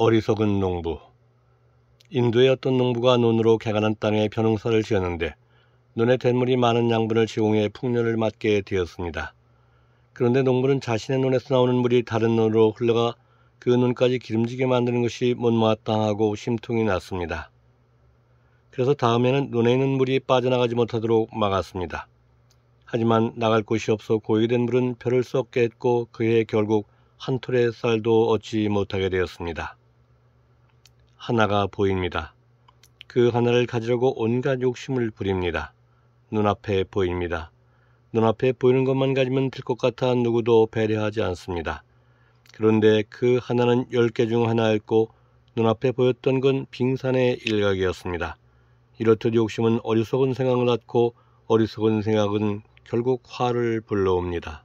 어리석은 농부 인도의 어떤 농부가 논으로 개간한 땅에 벼농사를 지었는데 논에 댄물이 많은 양분을 제공해 풍년을 맞게 되었습니다. 그런데 농부는 자신의 논에서 나오는 물이 다른 논으로 흘러가 그 논까지 기름지게 만드는 것이 못마땅하고 심통이 났습니다. 그래서 다음에는 논에 있는 물이 빠져나가지 못하도록 막았습니다. 하지만 나갈 곳이 없어 고이된 물은 별을 썩게 했고 그해 결국 한 톨의 쌀도 얻지 못하게 되었습니다. 하나가 보입니다. 그 하나를 가지려고 온갖 욕심을 부립니다. 눈앞에 보입니다. 눈앞에 보이는 것만 가지면 될 것 같아 누구도 배려하지 않습니다. 그런데 그 하나는 10개 중 하나였고 눈앞에 보였던 건 빙산의 일각이었습니다. 이렇듯 욕심은 어리석은 생각을 낳고 어리석은 생각은 결국 화를 불러옵니다.